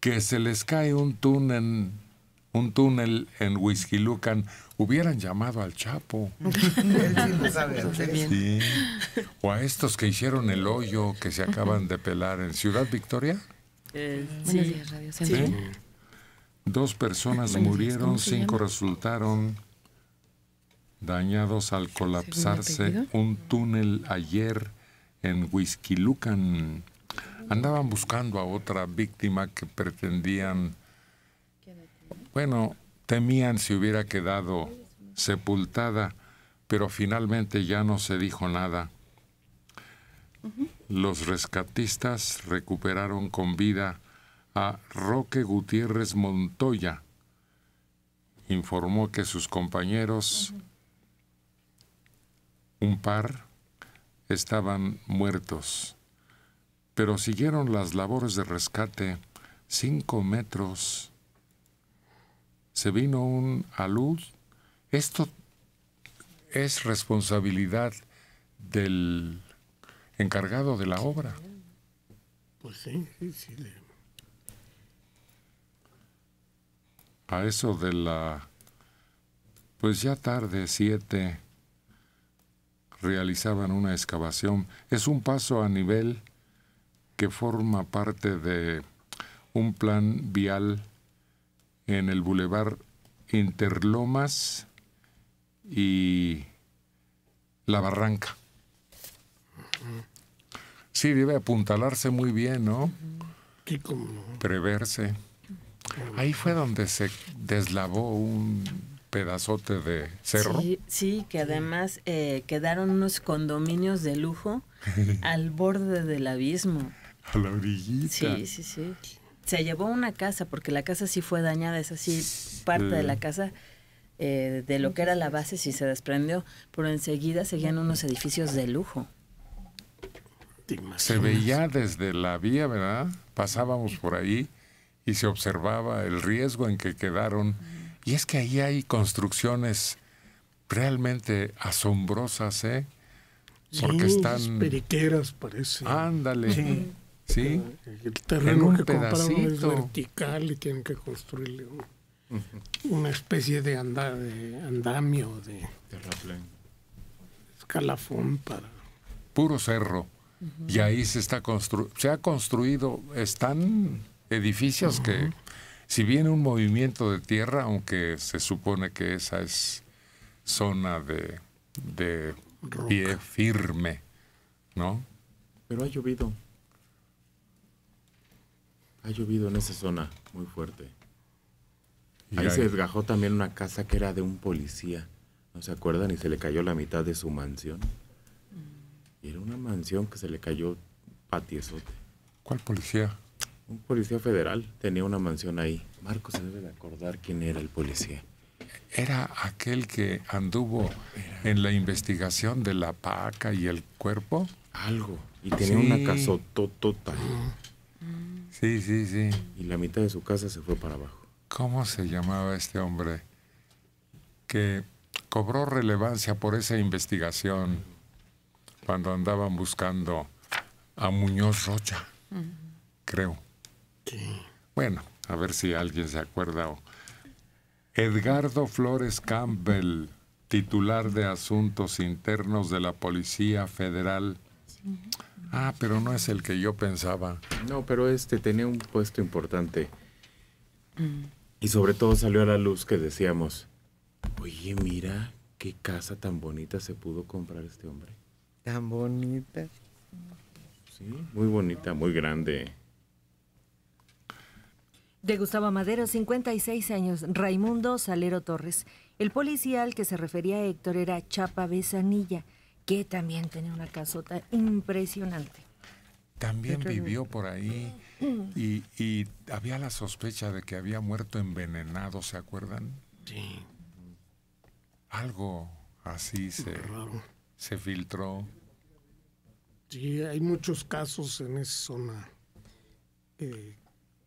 que se les cae un túnel, un túnel en Huizquilucan, hubieran llamado al Chapo. sí. O a estos que hicieron el hoyo que se acaban de pelar en Ciudad Victoria. Eh, sí. sí. Dos personas murieron, cinco resultaron dañados al colapsarse un túnel ayer en Huizquilucan. Andaban buscando a otra víctima que pretendían, bueno, temían si hubiera quedado sepultada, pero finalmente ya no se dijo nada. Los rescatistas recuperaron con vida a Roque Gutiérrez Montoya. Informó que sus compañeros, un par, estaban muertos pero siguieron las labores de rescate cinco metros. Se vino un alud. Esto es responsabilidad del encargado de la obra. Pues sí, sí, sí. A eso de la, pues ya tarde, siete, realizaban una excavación. Es un paso a nivel que forma parte de un plan vial en el bulevar Interlomas y La Barranca. Sí, debe apuntalarse muy bien, ¿no? Preverse. Ahí fue donde se deslavó un pedazote de cerro. Sí, que además eh, quedaron unos condominios de lujo al borde del abismo. A la orillita. Sí, sí, sí. Se llevó una casa, porque la casa sí fue dañada, es así, parte de la casa. Eh, de lo que era la base sí se desprendió, pero enseguida seguían unos edificios de lujo. Se veía desde la vía, ¿verdad? Pasábamos por ahí y se observaba el riesgo en que quedaron. Y es que ahí hay construcciones realmente asombrosas, ¿eh? Porque están... Periqueras, parece. Ándale. Sí. El terreno que es vertical y tienen que construirle una especie de, anda, de andamio, de escalafón para... Puro cerro. Y ahí se, está constru se ha construido, están edificios que, si viene un movimiento de tierra, aunque se supone que esa es zona de, de pie firme, ¿no? Pero ha llovido. Ha llovido en esa zona muy fuerte. Ahí, se desgajó también una casa que era de un policía. ¿No se acuerdan? Y se le cayó la mitad de su mansión. Mm. Y era una mansión que se le cayó patiezote. ¿Cuál policía? Un policía federal. Tenía una mansión ahí. Marco se debe de acordar quién era el policía. Era aquel que anduvo en la investigación de la paca y el cuerpo. Algo. Y tenía una una total. Sí, sí, sí. Y la mitad de su casa se fue para abajo. ¿Cómo se llamaba este hombre que cobró relevancia por esa investigación cuando andaban buscando a Muñoz Rocha? Creo. Bueno, a ver si alguien se acuerda. Edgardo Flores Campbell, titular de Asuntos Internos de la Policía Federal. Ah, pero no es el que yo pensaba. No, pero este tenía un puesto importante. Mm. Y sobre todo salió a la luz que decíamos, oye, mira qué casa tan bonita se pudo comprar este hombre. Tan bonita. Sí, muy bonita, muy grande. De Gustavo Madero, 56 años, Raimundo Salero Torres. El policía al que se refería a Héctor era Chapa Besanilla que también tenía una casota impresionante. También vivió por ahí y, había la sospecha de que había muerto envenenado, ¿se acuerdan? Sí. Algo así se, se filtró. Sí, hay muchos casos en esa zona eh,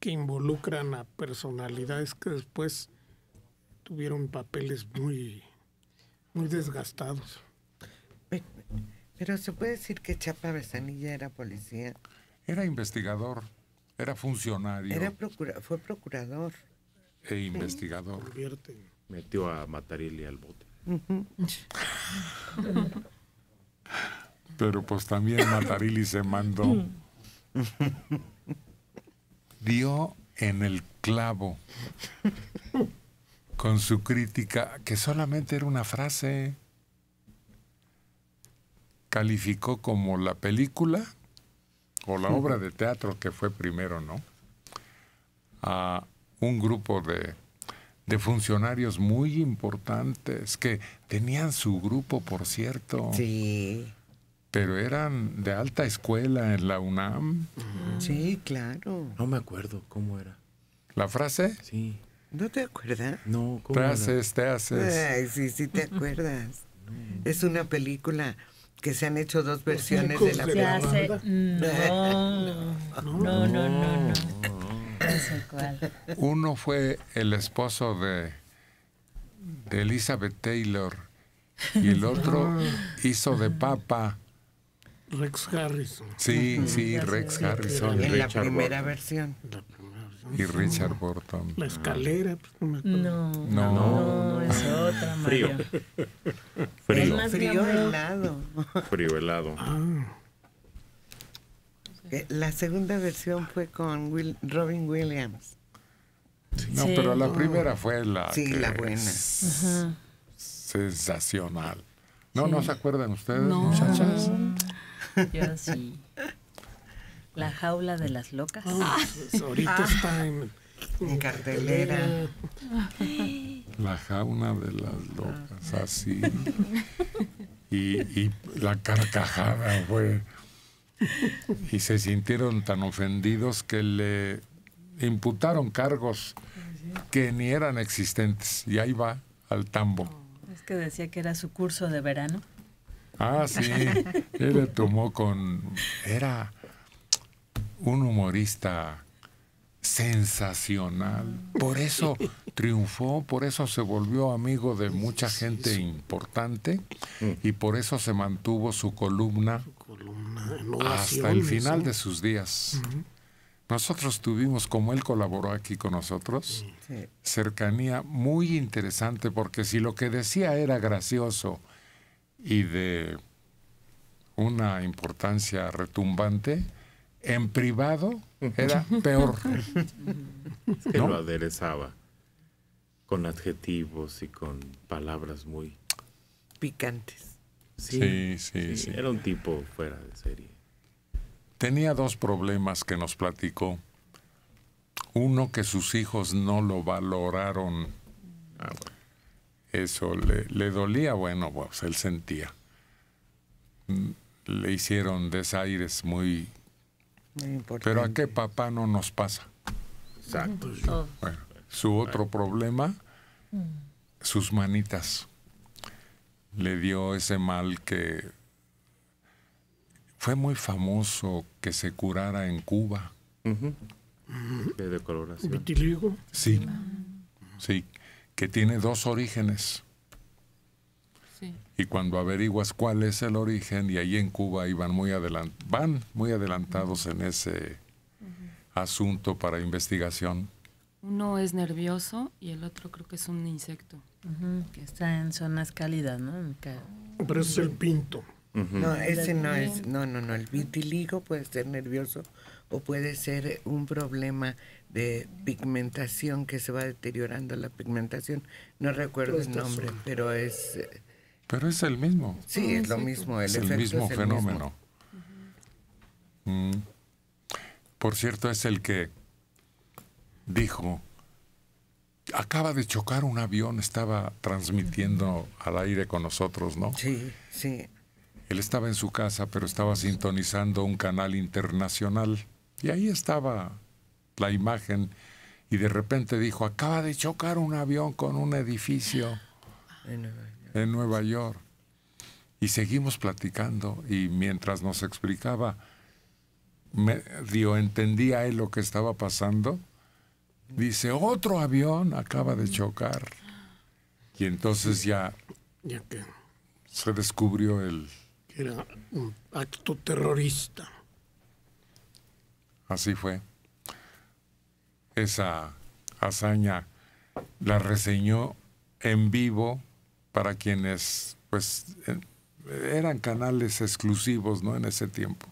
que involucran a personalidades que después tuvieron papeles muy, muy desgastados. Pero se puede decir que Chapa Besanilla era policía. Era investigador, era funcionario. fue procurador. E investigador. Metió a Matarili al bote. Pero pues también Matarili se mandó. Dio en el clavo con su crítica, que solamente era una frase calificó como la película o la obra de teatro que fue primero, ¿no? A un grupo de, funcionarios muy importantes que tenían su grupo, por cierto. Sí. Pero eran de alta escuela en la UNAM. Sí, claro. No me acuerdo cómo era. ¿La frase? Sí. ¿No te acuerdas? No, ¿cómo te haces. Ay, sí, sí te acuerdas. Es una película que se han hecho dos versiones de la primera. No, no, no, no, Uno fue el esposo de, de Elizabeth Taylor y el otro ah. hizo de papa. Rex Harrison. Sí, sí, Rex Harrison. En la primera versión. Y Richard Burton. La escalera. Pues, no, no, no, no, es otra. Mario. Frío. Frío. helado. Frío helado. Ah. Eh, la segunda versión fue con Will, Robin Williams. no, pero la primera fue la. Sí, la buena. Sensacional. No, no se acuerdan ustedes, no. muchachas. Yo sí. La jaula de las locas. Oh, está en, cartelera. La jaula de las locas, así. Y, y la carcajada fue. Y se sintieron tan ofendidos que le imputaron cargos que ni eran existentes. Y ahí va al tambo. Oh, es que decía que era su curso de verano. Ah, sí. Él le tomó con... Era un humorista sensacional. Por eso triunfó, por eso se volvió amigo de mucha gente importante mm. y por eso se mantuvo su columna hasta el final de sus días. Nosotros tuvimos, como él colaboró aquí con nosotros, cercanía muy interesante porque si lo que decía era gracioso y de una importancia retumbante, en privado era peor. Es lo aderezaba con adjetivos y con palabras muy picantes. Sí sí, sí, Era un tipo fuera de serie. Tenía dos problemas que nos platicó. Uno, que sus hijos no lo valoraron. Eso le, le, dolía, bueno, pues él sentía. Mm, le hicieron desaires muy pero a qué papá no nos pasa. Exacto. su otro problema, sus manitas. Le dio ese mal que fue muy famoso que se curara en Cuba. Sí, sí, que tiene dos orígenes. Y cuando averiguas cuál es el origen, y ahí en Cuba iban muy adelant van muy adelantados en ese asunto para investigación. Uno es nervioso y el otro creo que es un insecto. que está en zonas cálidas, ¿no? Pero es el pinto. No, ese no es. No, no, no. El vitiligo puede ser nervioso o puede ser un problema de pigmentación que se va deteriorando la pigmentación. No recuerdo el nombre, pero es eh, pero es el mismo. Sí, ah, es lo mismo. es el mismo fenómeno. Mm. Por cierto, es el que dijo, acaba de chocar un avión, estaba transmitiendo al aire con nosotros, ¿no? Sí, sí. Él estaba en su casa, pero estaba sintonizando un canal internacional. Y ahí estaba la imagen. Y de repente dijo, acaba de chocar un avión con un edificio en Nueva York. Y seguimos platicando y mientras nos explicaba, me entendía él lo que estaba pasando, dice, otro avión acaba de chocar. Y entonces ya, se descubrió el... Que era un acto terrorista. Así fue. Esa hazaña la reseñó en vivo para quienes pues eh, eran canales exclusivos ¿no? en ese tiempo.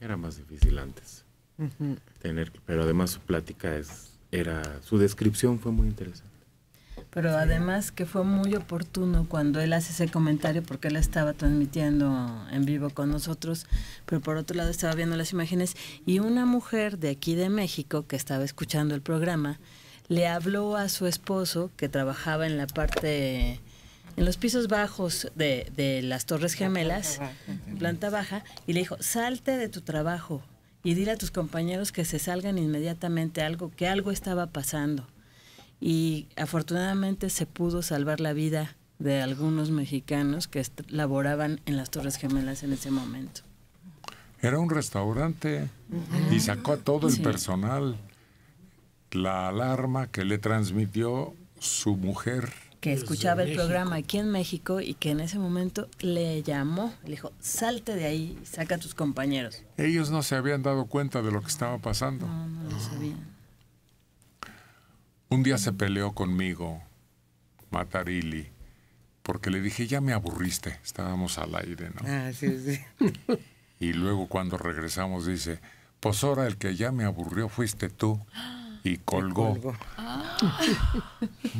Era más difícil antes. pero además su plática es, era, su descripción fue muy interesante. Pero además que fue muy oportuno cuando él hace ese comentario porque él estaba transmitiendo en vivo con nosotros, pero por otro lado estaba viendo las imágenes y una mujer de aquí de México que estaba escuchando el programa, le habló a su esposo que trabajaba en la parte en los pisos bajos de, de, las Torres Gemelas, planta baja, y le dijo, salte de tu trabajo y dile a tus compañeros que se salgan inmediatamente algo, que algo estaba pasando. Y afortunadamente se pudo salvar la vida de algunos mexicanos que laboraban en las Torres Gemelas en ese momento. Era un restaurante y sacó a todo el personal la alarma que le transmitió su mujer. Que escuchaba el programa aquí en México y que en ese momento le llamó, le dijo, salte de ahí, saca a tus compañeros. Ellos no se habían dado cuenta de lo que estaba pasando. No, no lo sabían. Un día se peleó conmigo, Matarili, porque le dije, ya me aburriste, estábamos al aire, ¿no? Ah, sí, sí. y luego cuando regresamos dice, pues ahora el que ya me aburrió fuiste tú. ¡Ah! y colgó. Ah.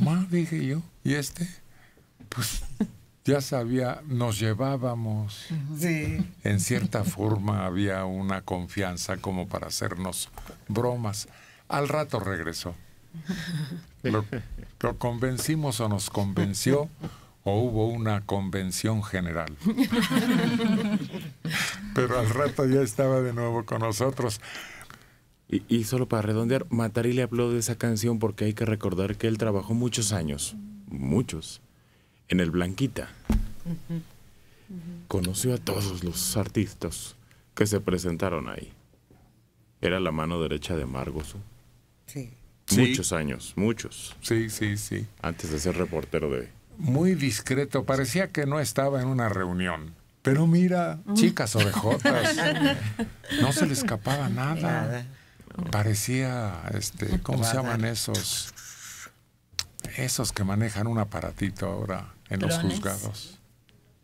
Más dije yo, ¿y este? Pues ya sabía, nos llevábamos. Sí. En cierta forma había una confianza como para hacernos bromas. Al rato regresó. lo convencimos o nos convenció o hubo una convención general. Pero al rato ya estaba de nuevo con nosotros. Y, y, solo para redondear, Matari le habló de esa canción porque hay que recordar que él trabajó muchos años, muchos, en el Blanquita. Conoció a todos los artistas que se presentaron ahí. Era la mano derecha de Margoso. Sí. Muchos años, muchos. Sí, sí, sí. Antes de ser reportero de... Muy discreto, parecía que no estaba en una reunión. Pero mira, chicas orejotas, no se le escapaba nada. Parecía, este, ¿cómo se llaman esos? Esos que manejan un aparatito ahora en los juzgados.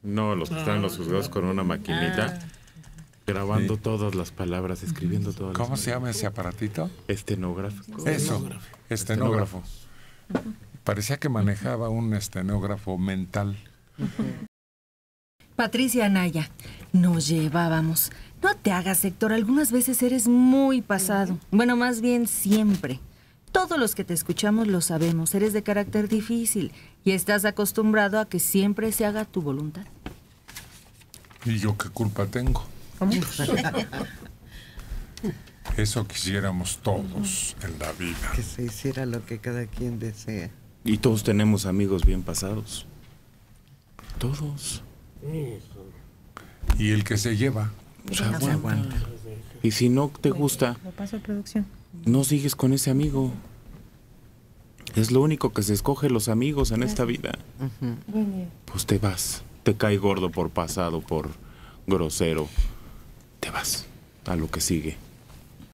No, los que están en los juzgados con una maquinita. Ah. Grabando todas las palabras, escribiendo mm. todas las palabras. ¿Cómo se llama ese aparatito? Estenógrafo. Eso, estenógrafo. Parecía que manejaba un estenógrafo mental. Patricia Anaya, nos llevábamos. No te hagas, Héctor. Algunas veces eres muy pasado. Bueno, más bien siempre. Todos los que te escuchamos lo sabemos. Eres de carácter difícil y estás acostumbrado a que siempre se haga tu voluntad. ¿Y yo qué culpa tengo? Eso quisiéramos todos en la vida. Que se hiciera lo que cada quien desea. Y todos tenemos amigos bien pasados. Todos. Y el que se lleva. Y si no te gusta, no sigues con ese amigo. Es lo único que se escoge los amigos en esta vida. Pues te vas. Te cae gordo por pasado, por grosero. Te vas a lo que sigue.